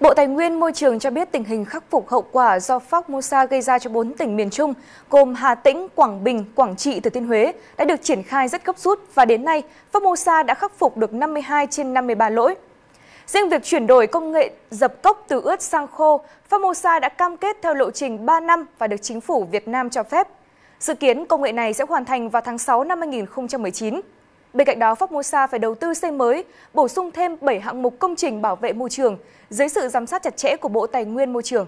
Bộ Tài nguyên Môi trường cho biết tình hình khắc phục hậu quả do Formosa gây ra cho 4 tỉnh miền Trung, gồm Hà Tĩnh, Quảng Bình, Quảng Trị, Thừa Thiên Huế đã được triển khai rất gấp rút và đến nay, Formosa đã khắc phục được 52 trên 53 lỗi. Riêng việc chuyển đổi công nghệ dập cốc từ ướt sang khô, Formosa đã cam kết theo lộ trình 3 năm và được chính phủ Việt Nam cho phép. Dự kiến công nghệ này sẽ hoàn thành vào tháng 6 năm 2019. Bên cạnh đó, Formosa phải đầu tư xây mới, bổ sung thêm 7 hạng mục công trình bảo vệ môi trường dưới sự giám sát chặt chẽ của Bộ Tài nguyên Môi trường